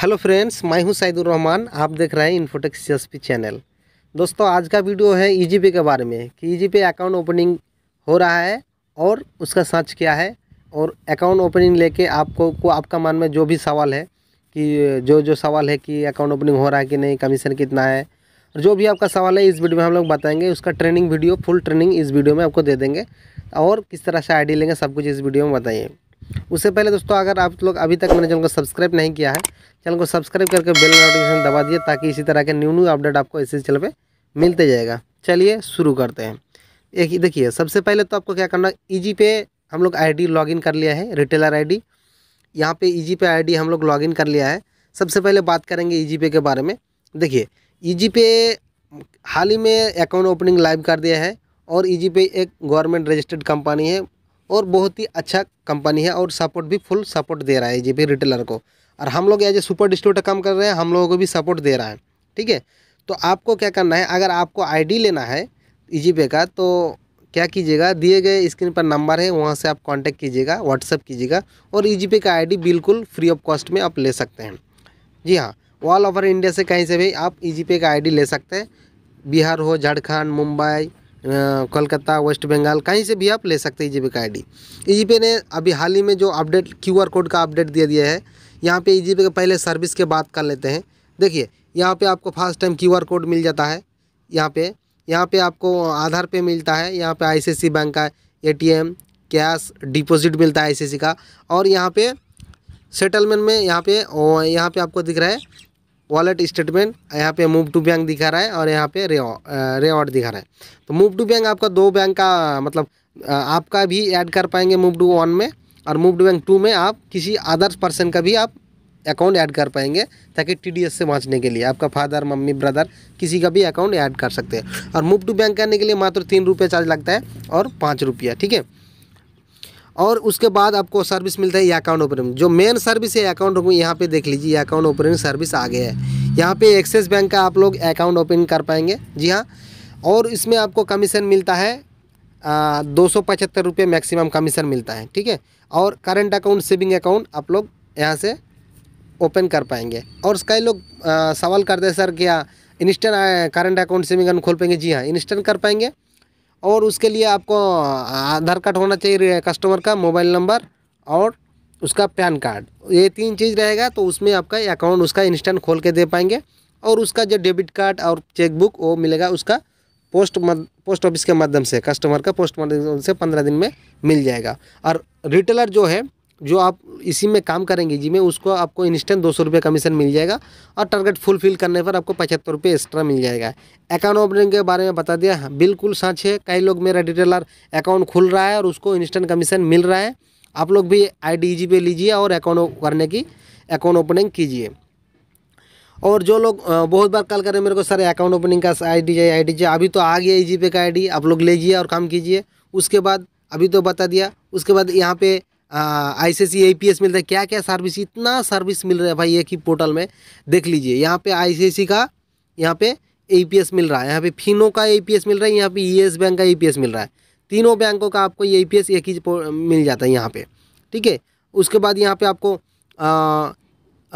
hello friends मैं हूं साइदुर रहमान आप देख रहे हैं इन्फोटेक सी चैनल दोस्तों आज का वीडियो है ई e के बारे में कि ई अकाउंट ओपनिंग हो रहा है और उसका सच क्या है और अकाउंट ओपनिंग लेके आपको को आपका मन में जो भी सवाल है कि जो जो सवाल है कि अकाउंट ओपनिंग हो रहा है कि नहीं कमीशन कितना है और जो भी आपका सवाल है इस वीडियो में हम लोग बताएंगे उसका ट्रेनिंग वीडियो फुल ट्रेनिंग इस वीडियो में आपको दे देंगे और किस तरह से आईडी लेंगे सब कुछ इस वीडियो में बताइए उससे पहले दोस्तों अगर आप लोग अभी तक मैंने चैनल को सब्सक्राइब नहीं किया है चैनल को सब्सक्राइब करके बेल नोटिफिकेशन दबा दिए ताकि इसी तरह के न्यू न्यू अपडेट आपको इसी चैनल पर मिलते जाएगा चलिए शुरू करते हैं एक देखिए सबसे पहले तो आपको क्या करना ईजी पे हम लोग आईडी लॉगिन कर लिया है रिटेलर आईडी यहाँ पे जी पे आईडी हम लोग लॉगिन कर लिया है सबसे पहले बात करेंगे ईजी पे के बारे में देखिए ईजी पे हाल ही में अकाउंट ओपनिंग लाइव कर दिया है और ईजी पे एक गवर्नमेंट रजिस्टर्ड कंपनी है और बहुत ही अच्छा कंपनी है और सपोर्ट भी फुल सपोर्ट दे रहा है जी रिटेलर को और हम लोग एज ए सुपर डिस्ट्रीब्यूटर काम कर रहे हैं हम लोगों को भी सपोर्ट दे रहा है ठीक है तो आपको क्या करना है अगर आपको आईडी लेना है ई e पे का तो क्या कीजिएगा दिए गए स्क्रीन पर नंबर है वहाँ से आप कांटेक्ट कीजिएगा व्हाट्सअप कीजिएगा और ई e पे का आईडी बिल्कुल फ्री ऑफ कॉस्ट में आप ले सकते हैं जी हाँ ऑल ओवर इंडिया से कहीं से भी आप ई e पे का आईडी ले सकते हैं बिहार हो झारखंड मुंबई कोलकाता वेस्ट बंगाल कहीं से भी आप ले सकते हैं ई e जी का आई डी पे ने अभी हाल ही में जो अपडेट क्यू कोड का अपडेट दे दिया है यहाँ पे ई e के पहले सर्विस के बात कर लेते हैं देखिए यहाँ पे आपको फर्स्ट टाइम क्यू कोड मिल जाता है यहाँ पे यहाँ पे आपको आधार पे मिलता है यहाँ पे आई बैंक का एटीएम कैश डिपॉजिट मिलता है आई का और यहाँ पे सेटलमेंट में यहाँ पे यहाँ पे आपको दिख रहा है वॉलेट स्टेटमेंट यहाँ पे मूव टू बैंक दिखा रहा है और यहाँ पे रेवॉर्ड uh, दिखा रहा है तो मूव टू बैंक आपका दो बैंक का मतलब uh, आपका भी ऐड कर पाएंगे मूव टू वन में और मूव टू बैंक टू में आप किसी अदर्स पर्सन का भी आप अकाउंट ऐड कर पाएंगे ताकि टी से बाँचने के लिए आपका फादर मम्मी ब्रदर किसी का भी अकाउंट ऐड कर सकते हैं और मूव टू बैंक करने के लिए मात्र तीन रुपये चार्ज लगता है और पाँच रुपया ठीक है और उसके बाद आपको सर्विस मिलता है अकाउंट ओपनिंग जो मेन सर्विस है अकाउंट ओपनिंग यहाँ पे देख लीजिए अकाउंट ओपनिंग सर्विस आ गया है यहाँ पे एक्सिस बैंक का आप लोग अकाउंट ओपन कर पाएंगे जी हाँ और इसमें आपको कमीशन मिलता है दो सौ पचहत्तर रुपये मैक्सिमम कमीशन मिलता है ठीक है और करंट अकाउंट सेविंग अकाउंट आप लोग यहाँ से ओपन कर पाएंगे और कई लोग सवाल करते हैं सर क्या instant current account saving account खोल पाएंगे जी हाँ इंस्टेंट कर पाएंगे और उसके लिए आपको आधार कार्ड होना चाहिए कस्टमर का मोबाइल नंबर और उसका पैन कार्ड ये तीन चीज़ रहेगा तो उसमें आपका अकाउंट उसका इंस्टेंट खोल के दे पाएंगे और उसका जो डेबिट कार्ड और चेकबुक वो मिलेगा उसका पोस्ट मद, पोस्ट ऑफिस के माध्यम से कस्टमर का पोस्ट माध्यम से पंद्रह दिन में मिल जाएगा और रिटेलर जो है जो आप इसी में काम करेंगे जी में उसको आपको इंस्टेंट दो सौ रुपये कमीशन मिल जाएगा और टारगेट फुलफिल करने पर आपको पचहत्तर रुपये एक्स्ट्रा मिल जाएगा अकाउंट ओपनिंग के बारे में बता दिया हाँ, बिल्कुल सच है कई लोग मेरा डिटेलर अकाउंट खुल रहा है और उसको इंस्टेंट कमीशन मिल रहा है आप लोग भी आई डी पे लीजिए और अकाउंट करने की अकाउंट ओपनिंग कीजिए और जो लोग बहुत बार कॉल करें मेरे को सर अकाउंट ओपनिंग का आई डी चाहिए आई डी चाहिए अभी तो आ गया ई जी पे का आई डी आप लोग लीजिए और काम कीजिए उसके बाद अभी तो बता दिया उसके बाद यहाँ पे आई सी सी ए पी एस मिलता है क्या क्या सर्विस इतना सर्विस मिल रहा है भाई एक ही पोर्टल में देख लीजिए यहाँ पे आई सी सी का यहाँ पे ए पी एस मिल रहा है यहाँ पे फिनो का ए पी एस मिल रहा है यहाँ पे ई एस बैंक का ए पी एस मिल रहा है तीनों बैंकों का आपको ए पी एस एक ही मिल जाता है यहाँ पे ठीक है उसके बाद यहाँ पे आपको आ,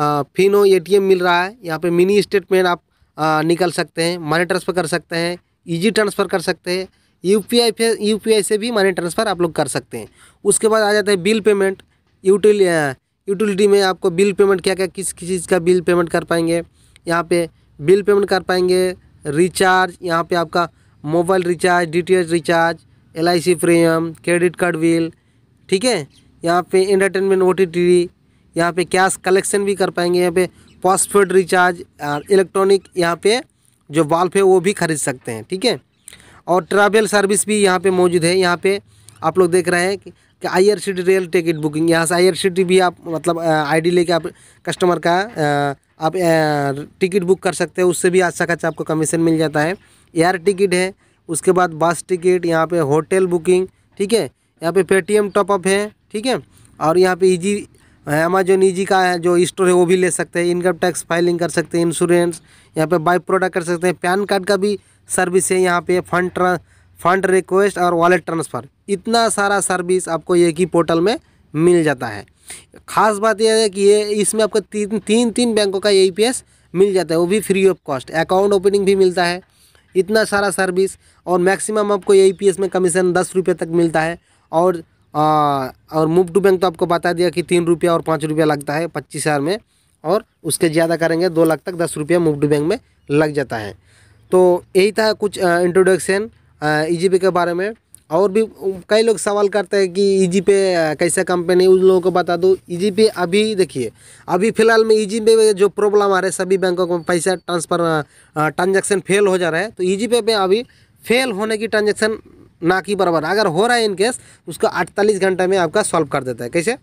आ, फिनो ए टी एम मिल रहा है यहाँ पे मिनी स्टेटमेंट आप आ, निकल सकते हैं मनी ट्रांसफ़र कर सकते हैं ईजी ट्रांसफ़र कर सकते हैं यूपीआई पे यूपीआई से भी मनी ट्रांसफ़र आप लोग कर सकते हैं उसके बाद आ जाता है बिल पेमेंट यूटिल यूटिलिटी में आपको बिल पेमेंट क्या क्या किस किस चीज़ का बिल पेमेंट कर पाएंगे यहाँ पे बिल पेमेंट कर पाएंगे रिचार्ज यहाँ पे आपका mobile recharge DTH recharge L I C premium credit card bill ठीक है यहाँ पे इंटरटेनमेंट ओ टी टी यहाँ पर कैश कलेक्शन भी कर पाएंगे यहाँ पे पोस्टपेड रिचार्ज इलेक्ट्रॉनिक यहाँ पे जो बाल्फ है वो भी खरीद सकते हैं ठीक है और ट्रैवल सर्विस भी यहाँ पे मौजूद है यहाँ पे आप लोग देख रहे हैं कि कि I R C T rail ticket booking यहाँ से आई आर सी टी भी आप मतलब आईडी लेके आप कस्टमर का आप टिकट बुक कर सकते हैं उससे भी अच्छा खाचा आपको कमीशन मिल जाता है एयर टिकट है उसके बाद बस टिकट यहाँ पर होटल बुकिंग ठीक है यहाँ पे पेटीएम टॉपअप है ठीक है और यहाँ पर ईजी अमेजोन ईजी का है जो स्टोर है वो भी ले सकते हैं इनकम टैक्स फाइलिंग कर सकते हैं इंश्योरेंस यहाँ पे बाई प्रोडक्ट कर सकते हैं पैन कार्ड का भी सर्विस है यहाँ पे फंड ट्रांस फंड रिक्वेस्ट और वॉलेट ट्रांसफ़र इतना सारा सर्विस आपको एक ही पोर्टल में मिल जाता है खास बात यह है कि ये इसमें आपको तीन तीन तीन बैंकों का ए मिल जाता है वो भी free of cost account opening भी मिलता है इतना सारा सर्विस और मैक्सिमम आपको ए में कमीशन दस रुपये तक मिलता है और आ, हाँ, और मूव टू बैंक तो आपको बता दिया कि तीन रुपया और पाँच रुपया लगता है पच्चीस हज़ार में और उसके ज़्यादा करेंगे दो लाख तक दस रुपया मूव टू बैंक में लग जाता है तो यही था कुछ इंट्रोडक्शन ई e के बारे में और भी कई लोग सवाल करते हैं कि ई e पे कैसा कंपनी उन लोगों को बता दो ई पे अभी देखिए अभी फ़िलहाल में ई e पे जो प्रॉब्लम आ रहा है सभी बैंकों को पैसा ट्रांसफ़र ट्रांजेक्शन फेल हो जा रहा है तो ई पे में अभी फेल होने की ट्रांजेक्शन ना कि बराबर अगर हो रहा है इनकेस उसको अड़तालीस घंटा में आपका सॉल्व कर देता है कैसे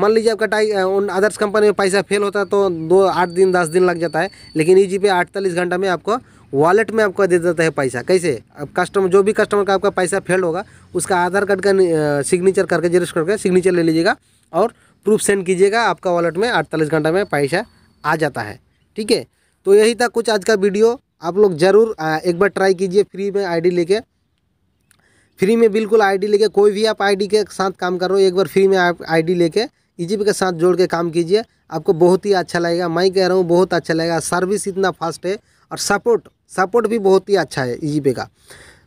मान लीजिए आपका टाइ उन अदर्स कंपनी में पैसा फेल होता है तो दो आठ दिन दस दिन लग जाता है लेकिन ई e जी पे अड़तालीस घंटा में आपको वॉलेट में आपको दे देता है पैसा कैसे अब कस्टमर जो भी कस्टमर का आपका पैसा फेल होगा उसका आधार कार्ड का सिग्नेचर करके जेरोस करके सिग्नेचर ले लीजिएगा और प्रूफ सेंड कीजिएगा आपका वॉलेट में अड़तालीस घंटा में पैसा आ जाता है ठीक है तो यही था कुछ आज का वीडियो आप लोग ज़रूर एक बार ट्राई कीजिए फ्री में आईडी लेके फ्री में बिल्कुल आईडी लेके कोई भी आप आईडी के साथ काम कर रहे हो एक बार फ्री में आप आईडी लेके ईजीपी e के साथ जोड़ के काम कीजिए आपको बहुत ही अच्छा लगेगा मैं कह रहा हूँ बहुत अच्छा लगेगा सर्विस इतना फास्ट है और सपोर्ट सपोर्ट भी बहुत ही अच्छा है ईजीपे e का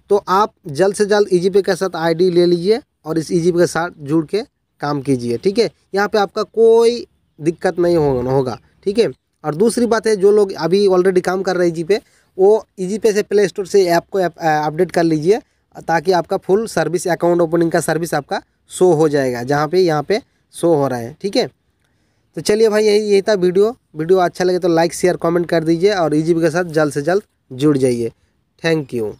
तो आप जल्द से जल्द ई e के साथ आई ले लीजिए और इस ई के साथ जुड़ के काम कीजिए ठीक है यहाँ पर आपका कोई दिक्कत नहीं होगा ठीक है और दूसरी बात है जो लोग अभी ऑलरेडी काम कर रहे हैं जी पे वो जी पे से प्ले स्टोर से ऐप को अपडेट कर लीजिए ताकि आपका फुल सर्विस अकाउंट ओपनिंग का सर्विस आपका शो हो जाएगा जहाँ पे यहाँ पे शो हो रहा है ठीक है तो चलिए भाई यही यही था वीडियो वीडियो अच्छा लगे तो लाइक शेयर कमेंट कर दीजिए और ई के साथ जल्द से जल्द जुड़ जाइए थैंक यू